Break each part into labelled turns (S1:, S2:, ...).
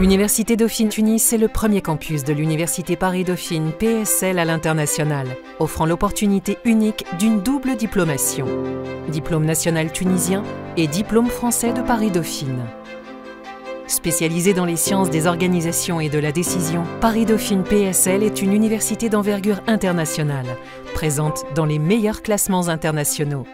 S1: L'Université Dauphine Tunis est le premier campus de l'Université Paris Dauphine PSL à l'international, offrant l'opportunité unique d'une double diplomation, diplôme national tunisien et diplôme français de Paris Dauphine. Spécialisée dans les sciences des organisations et de la décision, Paris Dauphine PSL est une université d'envergure internationale, présente dans les meilleurs classements internationaux.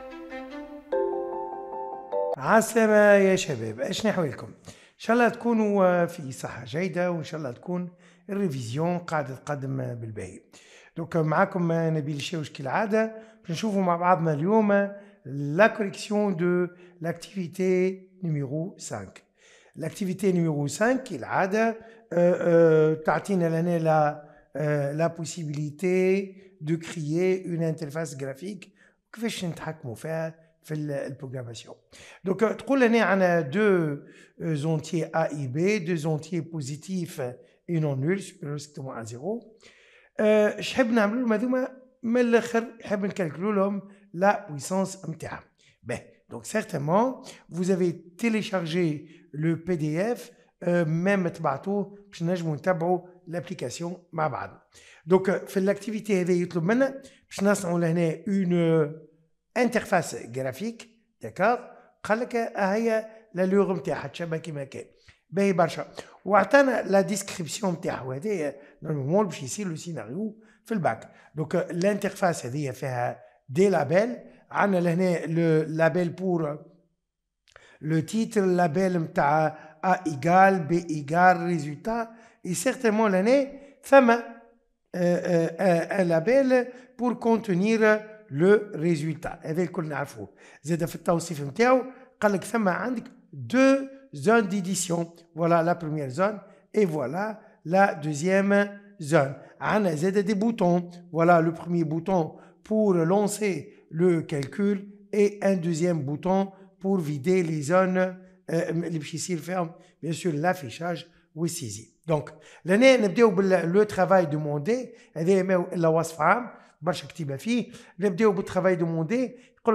S2: شاء الله تكونوا في صحة جيدة وإن شاء الله تكون الريفيزيون قاعدة تقدم بالباهي دوك معاكم نبيل الشاوش كالعادة باش نشوفوا مع بعضنا اليوم لا كوريكسيون دو لاكتيفيتي نيميرو 5 لاكتيفيتي نيميرو 5 كالعادة تعطينا لنا لا لا بوسيبيليتي دو كريي اون انترفاس جرافيك كيفاش نتحكموا فيها في البروغراماسيون دونك تقول هنا عندنا دو زونتي ا اي بي دو زونتي بوزيتيف اي نون نول سوبيريور سكتومون ا زيرو شحب نعملو هذوما من الاخر لهم لا Donc certainement, vous avez téléchargé le PDF, même Tbato, l'application Mabad. Donc, l'activité, une Interface graphique, d'accord C'est ce que je veux dire. C'est ce que je veux dire. Et la description, de ce que je veux dire. Dans le moment où le scénario, c'est le bac. Donc, euh, l'interface, c'est ce euh, des labels. On a a le label pour euh, le titre. Le label, c'est A égal, B égal, résultat. Et certainement, il y a un label pour contenir le résultat avec deux zones d'édition voilà la première zone et voilà la deuxième zone on a des boutons voilà le premier bouton pour lancer le calcul et un deuxième bouton pour vider les zones euh, les ferme bien sûr l'affichage oui saisie donc, l'année, le travail demandé, la travail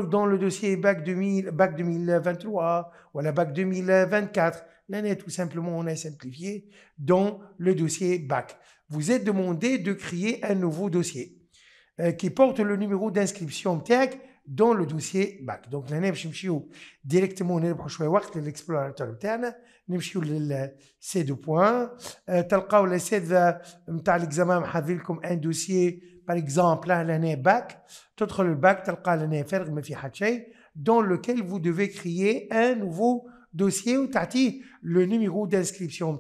S2: dans le dossier BAC 2023 ou la BAC 2024, l'année, tout simplement, on a simplifié, dans le dossier BAC, vous êtes demandé de créer un nouveau dossier euh, qui porte le numéro d'inscription dans le dossier BAC. Donc, l'année, je directement au prochain web, c'est l'explorateur intern, je suis au C2.0, dans le cas où vous avez l'examen, vous avez un dossier, par exemple, l'année BAC, dans le cas de l'année FR, dans lequel vous devez créer un nouveau dossier ou tati, le numéro d'inscription.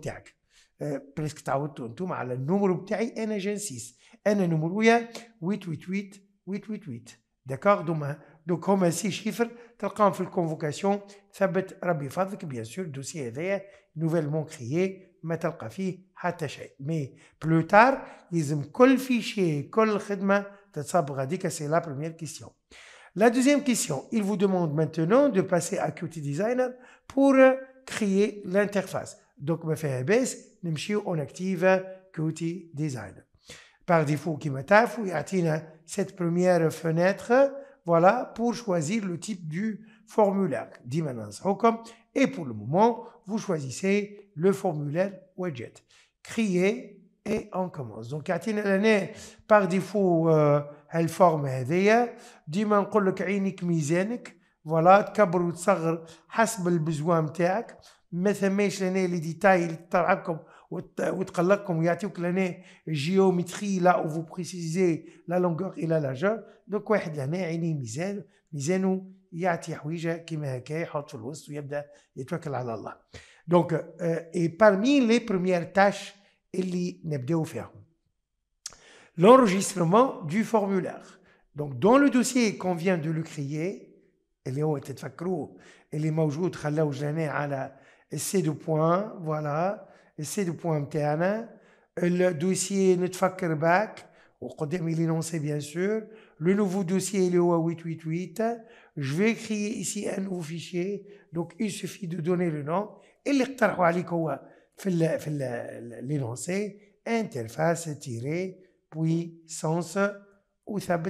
S2: Euh, presque tout le monde a le numéro de l'année NGN6, NN1, 888, 888. D'accord Demain. Donc, comme ces chiffres, tu as la convocation. ça Rabbi Fadlik, bien sûr, le dossier est nouvellement créé. Mais plus tard, ils ont le fichier, dit que c'est la première question. La deuxième question, il vous demande maintenant de passer à Qt Designer pour créer l'interface. Donc, je fais un baisse, je active Qt Designer. Par défaut, qui m'a taffé, il y cette première fenêtre, voilà, pour choisir le type du formulaire d'Imanansaukom. Et pour le moment, vous choisissez le formulaire widget. Créer et on commence. Donc, à l'année, par défaut, euh, elle forme Hedeya. Diman kolok einik mizenik. Voilà, à sagr, hasbel besoin mteak. Mais ça m'échelonne les détails, t'as et vous calculez comme il y a eu que l'année géométrie là où vous précisez la longueur et la largeur donc une année année misez misez nous il y a eu une ouïe que comme ça part sur le sol et il a dû être collé à Allah donc et parmi les premières tâches il y a dû faire l'enregistrement du formulaire donc dans le dossier qu'on vient de lui créer elle est où était de faire quoi elle est موجودe là où je l'ai à deux points voilà le بوان dossier الدوسيي نتفكر باك وقدامي l'énoncé bien sûr. le nouveau dossier il est 888. Je vais créer ici un nouveau fichier. Donc, il suffit de donner le nom. Et في l'énoncé, interface ou ça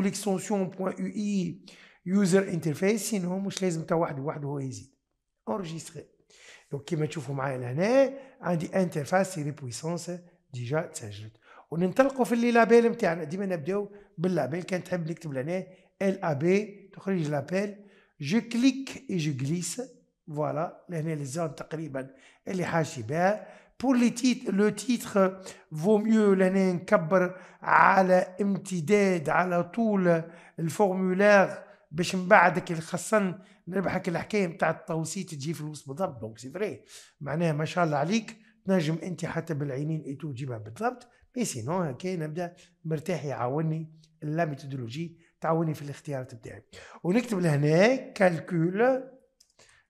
S2: l'extension .ui يوزر انترفيس هو مش لازم تا واحد وحده هو يزيد انجستري دونك كيما تشوفوا معايا لهنا عندي انترفاس سيري بويسونس ديجا تسجلت وننطلقوا في اللي لابيل نتاعنا ديما نبداو باللابيل كان تحب نكتب لهنا ال ا بي تخرج لابيل جو كليك اي جو غليس فوالا لهنا لي زون تقريبا اللي حاجتي بها بور لي تيت لو تيتر فو ميو لهنا نكبر على امتداد على طول الفورمولير باش من بعد كي خاصة نربحك الحكايه نتاع التوسيط تجي فلوس بالضبط دونك سي فري معناها ما شاء الله عليك تنجم انت حتى بالعينين ايتو تجيبها بالضبط مي سينو هكا نبدا مرتاح يعاوني لا ميثودولوجي تعاوني في الاختيارات بتاعي ونكتب لهنا كالكول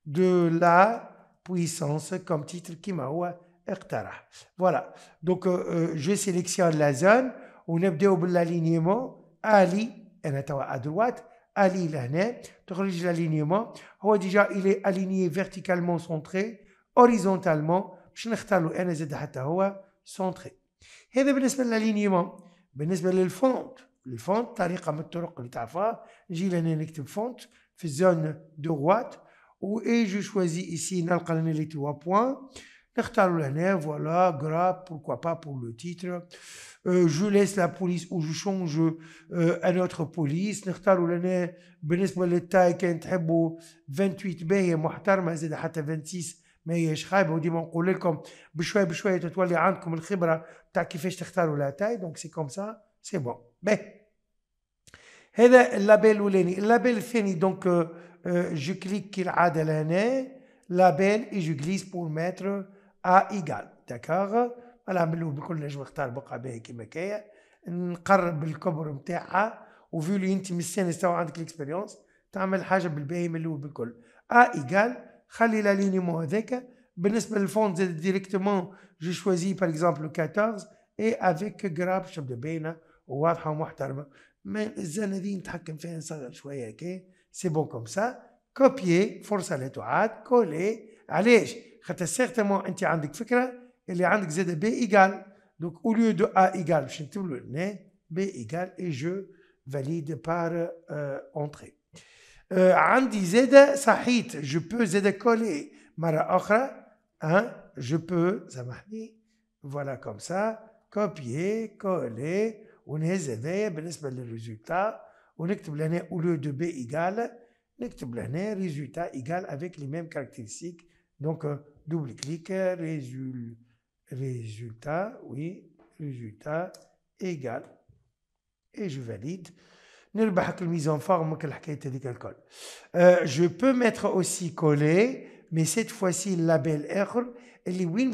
S2: دو لا بويسونس كوم تيتر كيما هو اقترح فوالا دونك جو سيليكسيون لا زون ونبداو بالالينيمون الي انا توا ادروات à Déjà, il est aligné verticalement centré, horizontalement. باش انا زاد حتى هو سونتري هذا بالنسبه للالينيمون بالنسبه للفونت الفونت طريقه من الطرق je laisse la police ou je change euh, à notre police نختاروا لنا بالنسبة للتاي كان تحبوا 28 باهية محترمة زاد حتى 26 ما هيش خايبة وديما نقول لكم بشوية بشوية تتولي عندكم الخبرة تاع كيفاش تختاروا لا تاي دونك سي كوم سا سي بون باهي هذا اللابيل الاولاني اللابيل الثاني دونك euh, جو كليك كالعادة لهنا لابيل اي جو غليس بور ماتر ا ايغال داكاغ نعملوه بكل نجم نختار بقعه باهيه كيما كايا نقرب الكبر نتاعها وفيو اللي انت مستانس السنه عندك الاكسبيريونس تعمل حاجه بالباهي من الاول بالكل ا ايكال خلي لا لينيمو هذاك بالنسبه للفون زاد ديريكتومون جو شوازي باغ اكزومبل 14 اي افيك جراب تبدا باينه وواضحه ومحترمه ما الزن هذه نتحكم فيها نصغر شويه كي سي بون كوم سا كوبيي فرصه لا تعاد كولي علاش خاطر سيغتمون انت عندك فكره اللي عندك a ZB égal, Donc, au lieu de A égal باش tout le nez B égal et je valide par euh, entrée. Euh, عندي صحيت je peux Z coller مرة hein, je peux dit. voilà comme ça copier coller ونهز هذايا بالنسبة للريزولتا le لهنا au lieu de B égal نكتب لهنا résultat égal avec les mêmes caractéristiques donc euh, double clic euh, résultat résultat, oui, résultat égal. Et je valide. mise en forme la euh, Je peux mettre aussi coller, mais cette fois-ci, le label R, et les Win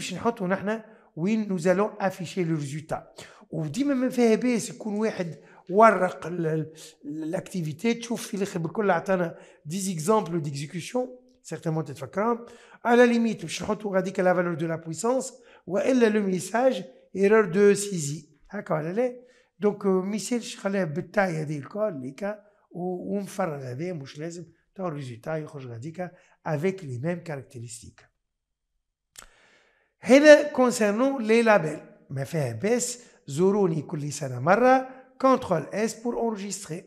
S2: nous allons afficher le résultat. Ou dit même VHB, c'est qu'on l'activité, tu il 10 exemples d'exécution, certainement, tu te À la limite, je vais mettre la valeur de la puissance, والا لو ميساج ايرور دو سيزي هكا ولا لا دونك آه، ميسيلش خليه خليها بالتاي هذه الكول ليكا ونفرغ هذا مش لازم تو ريزولتا يخرج غاديكا افيك لي ميم كاركتيرستيك هنا كونسيرنو لي لابيل ما فيها باس زوروني كل سنه مره كونترول اس بور اونجستري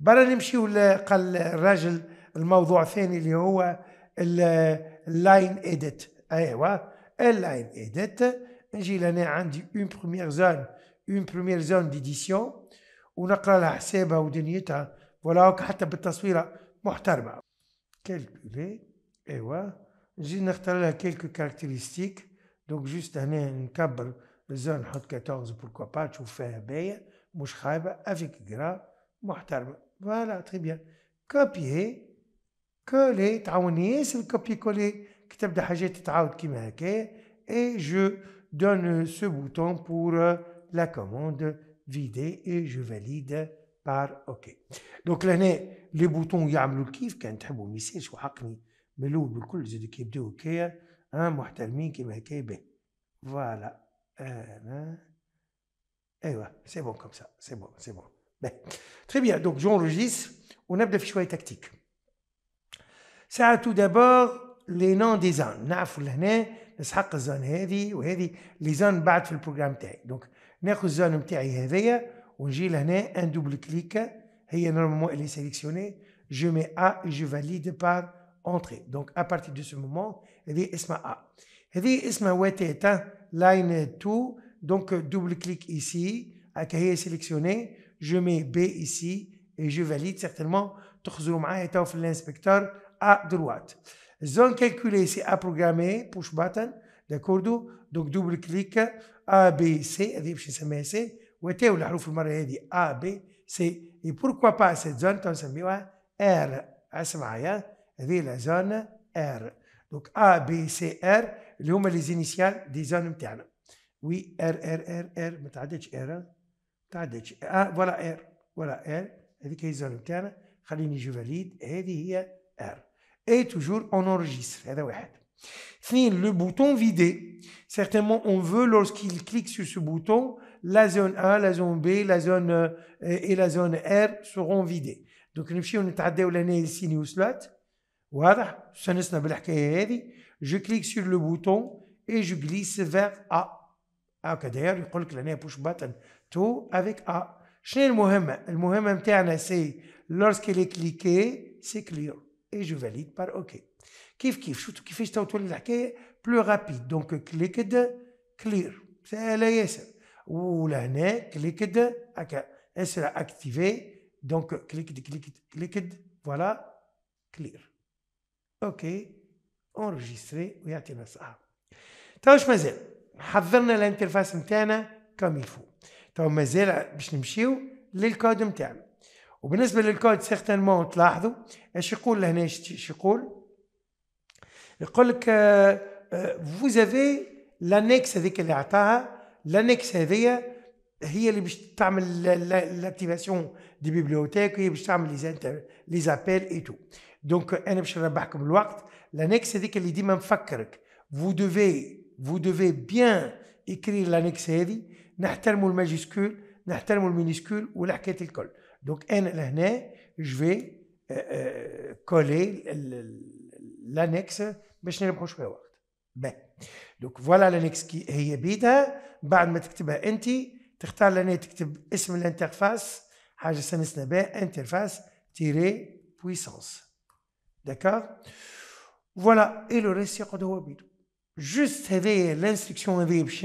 S2: برا نمشيو قال الراجل الموضوع الثاني اللي هو اللاين اديت ايوا elle a une aidette. j'ai hein, une première zone, une première zone d'édition. On a la ou hein. Voilà, on hein. a la Et J'ai quelques caractéristiques. Donc, juste une zone 14, pourquoi pas. Tu fais un suis avec gras. Voilà, très bien. Copier. Coller. T'as copier-coller que tu as qui et je donne ce bouton pour euh, la commande vider et je valide par OK. Donc là, les boutons il y a kiff, quand tu as un message ou kiff, mais l'eau, le coup, c'est de qui est OK, un hein, mois terminé qui m'a fait ben, Voilà. Et euh, voilà, hein. eh c'est bon comme ça, c'est bon, c'est bon. Ben. Très bien, donc j'enregistre. On a des choix tactiques. Ça, tout d'abord, les noms des zones. Nous avons fait une zone qui est là, et les zones qui sont dans le programme. Donc, nous avons fait une zone et nous avons fait double clic, et normalement elle est sélectionnée, je mets A et je valide par entrée. Donc, à partir de ce moment, elle est là. Elle est là, et elle est là, et elle est là, et elle donc double clic ici, et elle est sélectionnée, je mets B ici, et je valide certainement, et nous avons fait l'inspecteur à droite zone calculée, c'est à programmer, push button, d'accord Donc, double clic, A, B, C, c'est A, B, C. Et pourquoi pas cette zone, on R, hein. la zone R. Donc, A, B, C, R, les initiales des zones internes. Oui, R, R, R, R, mais R, hein. R, ah, voilà R, voilà R, avec les et R. Et toujours enregistre. enregistré. Le bouton vider. Certainement, on veut, lorsqu'il clique sur ce bouton, la zone A, la zone B, la zone euh, et la zone R seront vidées. Donc, nous sommes l'année ici, voilà, je clique sur le bouton et je glisse vers A. Ah, d'ailleurs, il que l'année push button tout avec A. Le المهم؟ Le c'est que lorsqu'il est cliqué, c'est clear et je valide par OK. Qu'est-ce que qui est plus rapide? Donc, cliquez de Clear. C'est la Yes. Où est-ce que c'est? Cliquez de OK. Elle sera activée. Donc, cliquez, cliquez, cliquez. Voilà, Clear. OK. Enregistré. Voyons ah, ce ça. nous avons. Alors, je vais dire, j'ai l'interface comme il faut. Alors, je vais dire, je vais m'en sortir, le code interne. وبالنسبة للكود سيغتانمون تلاحظوا ايش يقول لهنا ايش يقول يقول لك فوز افي لانكس هذيك اللي عطاها لانكس هذيا هي اللي باش تعمل لاكتيفاسيون دي بيبليوتيك وهي باش تعمل لي زابيل اي تو دونك انا باش نربحكم الوقت لانكس هذيك اللي ديما مفكرك فو دوفي فو دوفي بيان اكري لانكس هذي نحترموا الماجيسكول نحترموا المينيسكول والحكايات الكل دونك أنا لهنا je كولي لانكس باش نربحوا شويه وقت. باه دونك فوالا لانكس كي هي بيدها بعد ما تكتبها انت تختار لنا تكتب اسم الانترفاس حاجه سمسنا بها انترفاس تيري بويسونس داكور فوالا اي لو ريست يقعد هو بيدو جوست هذايا الانستركسيون هذايا باش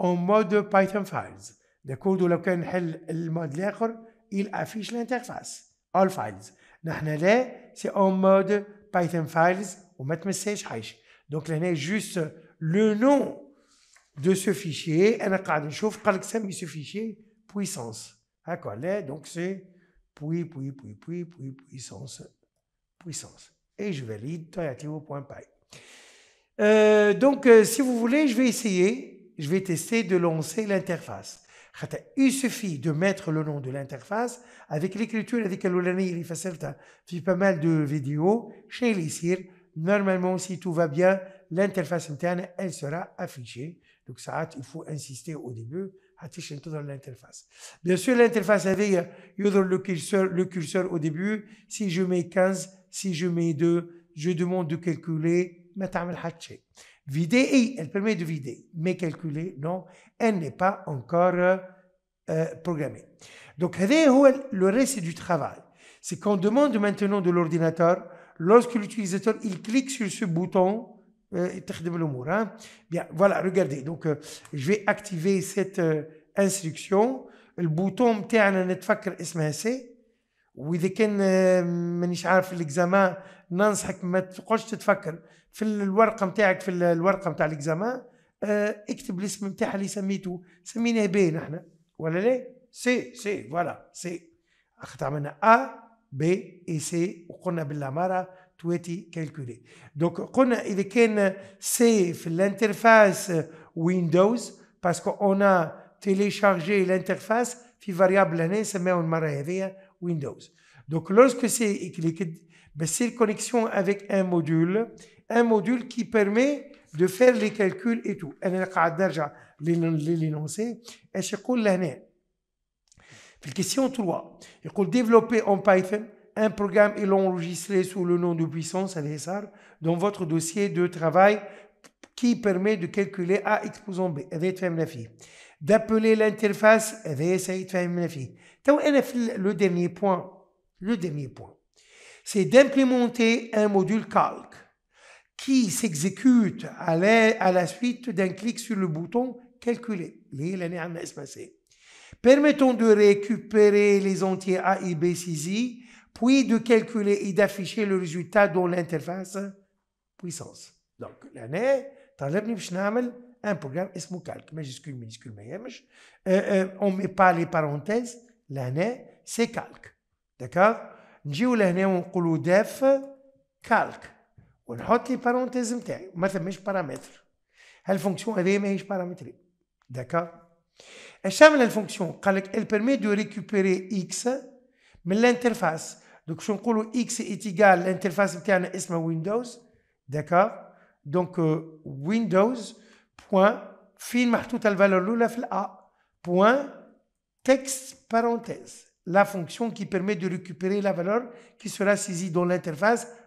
S2: en mode Python files. D'accord Donc, quand on a le mode il affiche l'interface. All files. Nous, là, c'est en mode Python files. On met message hash. Donc, là, a juste le nom de ce fichier. Et là, on a un exemple ce fichier puissance. D'accord Là, donc, c'est pui, pui, pui, pui, pui, puissance. Puissance. Et je valide euh, donc, euh, si vous voulez, je vais essayer je vais tester de lancer l'interface. Il suffit de mettre le nom de l'interface avec l'écriture avec il fait pas mal de vidéos chez l'ISIR. Normalement, si tout va bien, l'interface interne, elle sera affichée. Donc, ça, il faut insister au début l'interface. Bien sûr, l'interface avec le curseur, le curseur au début. Si je mets 15, si je mets 2, je demande de calculer. Vider, et eh, elle permet de vider, mais calculer, non, elle n'est pas encore euh, programmée. Donc, le reste du travail. C'est qu'on demande maintenant de l'ordinateur, lorsque l'utilisateur il clique sur ce bouton, euh, hein, bien, voilà, regardez. Donc, euh, je vais activer cette euh, instruction. Le bouton في الورقه نتاعك في الورقه نتاع الاكزامان آه، اكتب الاسم نتاعها اللي سميته سميناه بي نحن ولا لا سي سي فوالا سي خاطر عملنا ا بي اي سي وقلنا بالعماره تواتي كالكولي دونك قلنا اذا كان سي في الانترفاس ويندوز باسكو اون تيليشارجي الانترفاس في فاريابل هنا نسميوها المره هذه ويندوز دونك لورسكو سي بس بصير كونيكسيون افيك ان موديول un module qui permet de faire les calculs et tout. déjà قاعد نرجع Et ايش l'année. لهنا on question 3 faut développer en Python un programme et l'enregistrer sous le nom de puissance dans votre dossier de travail qui permet de calculer A exposant B d'appeler l'interface le dernier point le dernier point c'est d'implémenter un module calque qui s'exécute à la, à la suite d'un clic sur le bouton calculer. L'année Permettons de récupérer les entiers A et B I puis de calculer et d'afficher le résultat dans l'interface puissance. Donc, l'année, un programme اسمه calque, majuscule, euh, euh, on ne met pas les parenthèses, l'année, c'est calque. D'accord Nous on def calque. On a des parenthèses, par exemple, mais c'est pas Cette fonction est-elle a pas paramétrée D'accord. elle permet de récupérer X, mais l'interface. Donc je vais vous X est égal à l'interface qui a Windows. D'accord. Donc Windows point film à la valeur de point texte parenthèse. La fonction qui permet de récupérer la valeur qui sera saisie dans l'interface.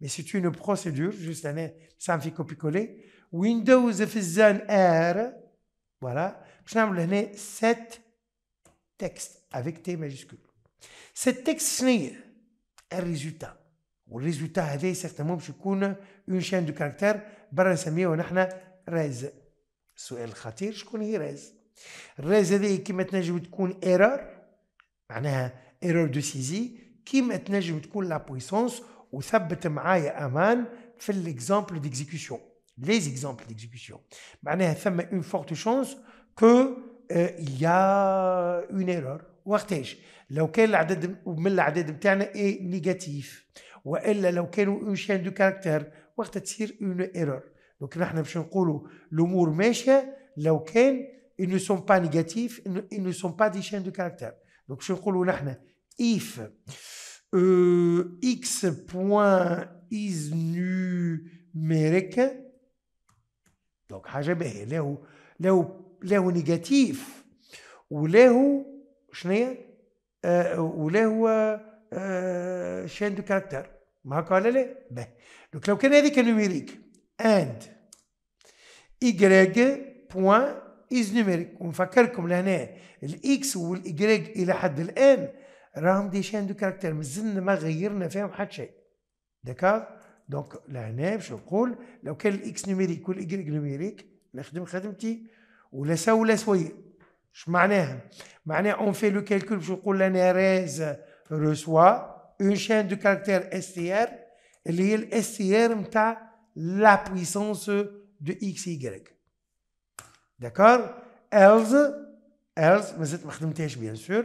S2: Mais c'est une procédure, juste ça me fait copier-coller. Windows Fizzan R, voilà. Je vais vous donner 7 textes avec T majuscule. ce texte, c'est un résultat. Le résultat, c'est certainement je connais une chaîne de caractères. Barra Samia, on a un rez. Sous le khatir, je connais rez. rés c'est qui maintenant je erreur une erreur. Erreur de saisie. Qui maintenant je vais vous la puissance. وثبت معايا امان في l'exemple ديكزيكسيون لي زيكزامبل ديكزيكسيون معناها ثم اون فورت شونس كو il y a une erreur وقتاش لو كان العدد من الاعداد نتاعنا اي نيجاتيف والا لو كانوا اون شين دو كاركتير وقتها تصير اون ايرور دونك نحن باش نقولوا الامور ماشيه لو كان ils ne sont pas négatifs ils ne sont pas des chaînes de caractère donc باش نقولوا nous if euh, x.isnumeric دونك حاجه باهيه له له له نيجاتيف وله شنو آه وله شين دو كاركتر ما هكا ولا لا؟ باهي دونك لو كان هذيك نوميريك اند y بوان از نوميريك ونفكركم لهنا الاكس والايجريك الى حد الان راهم دي شين دو كاركتير مازلنا ما غيرنا فيهم حتى شيء داكاغ دونك لهنا باش نقول لو كان الاكس نيميريك والايكريك نوميريك نخدم خدمتي ولا سا ولا سوي اش معناها معناها اون في لو كالكول باش نقول انا ريز روسوا اون شين دو كاركتير اس تي ار اللي هي الاس تي ار نتاع لا بويسونس دو اكس يغريك داكار الز الز مازلت ما خدمتهاش بيان سور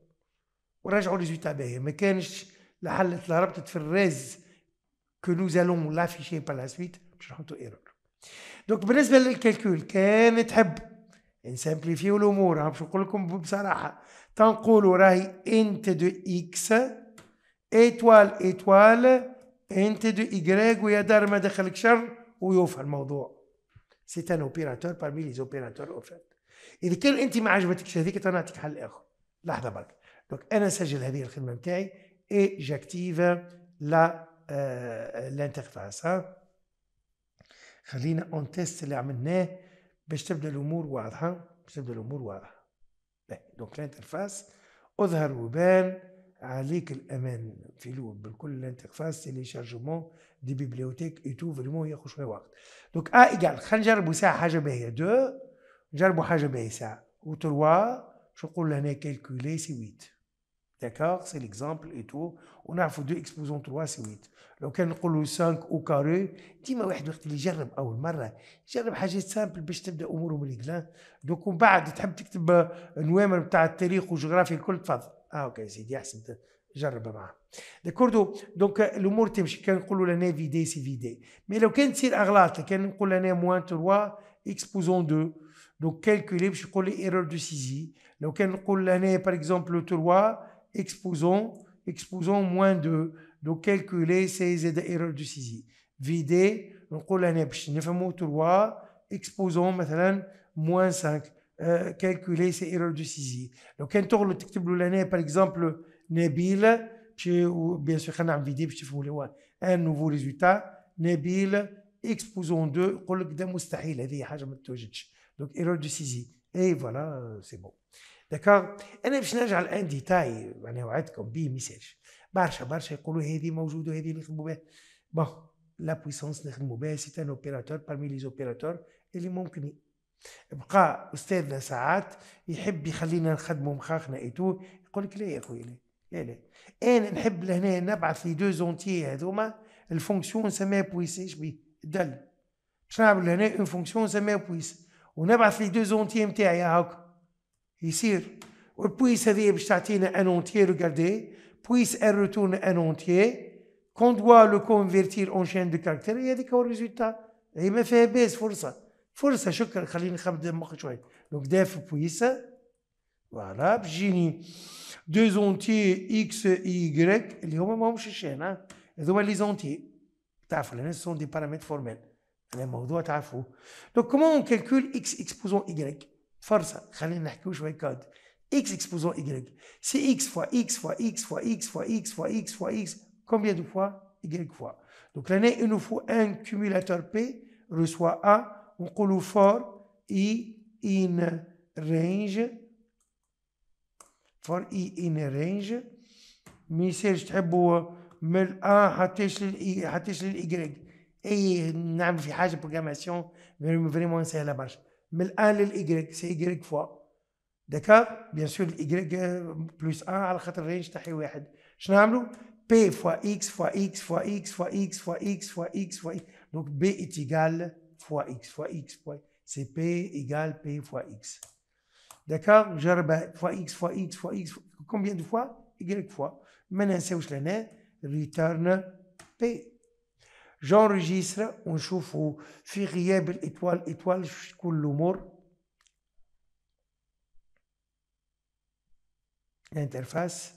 S2: وراجعوا ريزولتا باهي ما كانش لحلت لهربطت في الرز كو نو الون لافيشي با لا سويت باش نحطوا ايرور دونك بالنسبه للكالكول كان تحب نسامبليفيو الامور باش نقول لكم بصراحه تنقولوا راهي انت دو اكس ايتوال ايتوال انت دو ايغريك ويا دار ما دخلك شر ويوفى الموضوع سي ان اوبيراتور بارمي لي زوبيراتور اوفيرت اذا كان انت ما عجبتكش هذيك تنعطيك حل اخر لحظه برك دونك انا نسجل هذه الخدمه نتاعي اي جاكتيف لا الانترفاس آه، ها خلينا اون تيست اللي عملناه باش تبدا الامور واضحه باش تبدا الامور واضحه دونك الانترفاس اظهر وبان عليك الامان في لوب بالكل الانترفاس شارجمون دي بيبليوتيك اي تو فريمون ياخذ شويه وقت دونك ا ايكال خلينا نجربوا ساعه حاجه باهيه دو نجربوا حاجه باهيه ساعه و تروا شو نقول لهنا كالكولي سي 8 D'accord C'est l'exemple et tout. On a fait 2 exposant 3, c'est 8. Lorsqu'on dit 5 ou carré, dis-moi, un jour, il essaie, la première fois, il essaie je simple pour commencer les choses avec les Donc, après, tu veux écrire un numéro sur l'histoire et la géographie, tout Ah, ok, c'est bien, c'est bien. 2 exposons, exposons moins de, Donc, calculer ces erreurs du saisie Vider, on exposons, maintenant moins 5, calculer ces erreurs du saisie Donc, quand on le l'année, par exemple, Nabil, bien sûr, on va on un nouveau résultat, Nabil, exposons 2, dit c'est impossible, Donc, erreur du Et voilà, euh, c'est bon. داكوغ انا باش نرجع الان ديتاي انا وعدتكم بي ميساج برشا برشا يقولوا هذه موجوده وهذه نخدموا بها بون لا بويسونس نخدموا بها سي ان اوبيراتور بارمي لي زوبيراتور اللي ممكن بقى استاذنا ساعات يحب يخلينا نخدموا مخاخنا ايتو يقول لك لا يا خويا لا لا لا انا نحب لهنا نبعث لي دو زونتي هذوما الفونكسيون نسميها ايش بي دل باش نعمل لهنا اون فونكسيون نسميها بويس ونبعث لي دو زونتي نتاعي هاكا Ici, e e e on peut s'adresser un entier, regardez, puis elle retourne un entier, quand on doit le convertir en chaîne de caractères, il y a des résultats. Il me fait baisse force. Force, je ça. sais pas ce que je veux dire. Donc, de faire pour ça, voilà, j'ai deux entiers x et y, les hommes m'ont des sur chaîne, les hommes les ont Ce sont des paramètres formels. Donc, comment on calcule x, exposant y Faites Je vais vous pas où je X exposant y. Si x fois x fois x fois x fois x fois x fois x fois x combien de fois y fois Donc là, il nous faut un cumulateur P, reçoit A, on peut nous faire I in range. for I in range. Mais c'est juste un hein. peu, a A a téléchargé Y. Et dans le virage de programmation, on va vraiment essayer la branche. من الان للايجريك سي ايكغيك فوا داكا بيان سور الايجريك بلس ان على خاطر الرينج تاعي واحد شنو نعملو بي فوا اكس فوا اكس فوا اكس فوا اكس فوا اكس فوا اكس فوا اكس دونك بي ايتيغال فوا اكس فوا اكس فوا سي بي ايكال بي فوا اكس داكا جربها فوا اكس فوا اكس فوا اكس كومبيان دو فوا ايكريك فوا ما ننساوش لهنا ريتيرن بي جونريجيستر ونشوفه في غياب الاطوال اطوال شكون الامور الانترفاس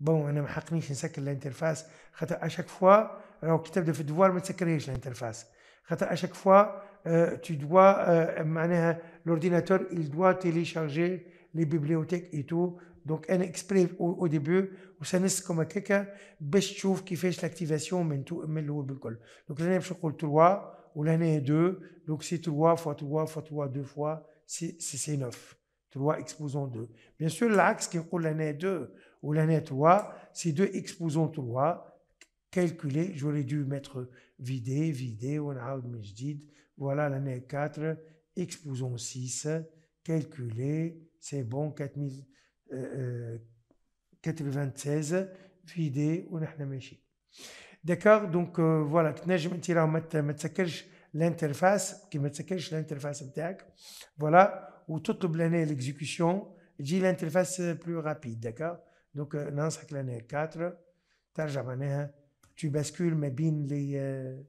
S2: بون انا ما حقنيش نسكر الانترفاس خاطر اشاك فوا راهو كي تبدا في الدوار ما تسكرهاش الانترفاس خاطر اشاك فوا تو دوا معناها لورديناتور il doit télécharger les bibliothèques et tout Donc, un exprès, au début, ça reste comme quelqu'un, qui fait l'activation, mais tout le monde Donc, l'année, je 3, ou l'année 2, donc c'est 3 fois 3 fois 3, 2 fois, c'est 9. 3 exposant 2. Bien sûr, l'axe, qui est l'année 2, ou l'année 3, c'est 2 exposant 3, calculé, j'aurais dû mettre, vidé, vidé, on a un voilà, l'année 4, exposant 6, calculé, c'est bon, 4000, 24, 25, vide où nous allons marcher. D'accord, donc euh, voilà. Maintenant, je me tire au mat, met ce euh, que je l'interface, qui met ce que je l'interface. Voilà où tout est plané l'exécution dit l'interface plus rapide. D'accord, donc là c'est plané quatre. Hein. Tu bascules mais bien euh,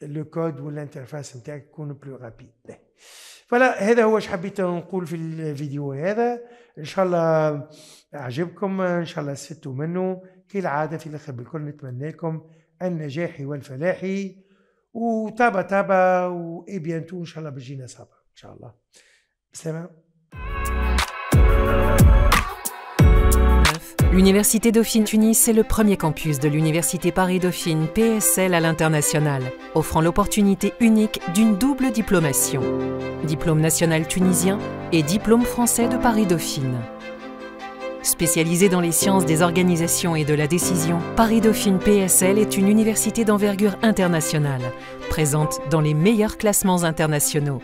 S2: le code ou l'interface. Voilà, qui nous est plus rapide. فلا هذا هو ايش حبيت نقول في الفيديو هذا ان شاء الله عجبكم ان شاء الله استفدتوا منه كالعاده في الاخر بالكل نتمنى لكم النجاح والفلاح وتابا تابا وإي بيانتو ان شاء الله بجينا سابا ان شاء الله سلام
S1: L'Université Dauphine Tunis est le premier campus de l'Université Paris Dauphine PSL à l'international, offrant l'opportunité unique d'une double diplomation, diplôme national tunisien et diplôme français de Paris Dauphine. Spécialisée dans les sciences des organisations et de la décision, Paris Dauphine PSL est une université d'envergure internationale, présente dans les meilleurs classements internationaux.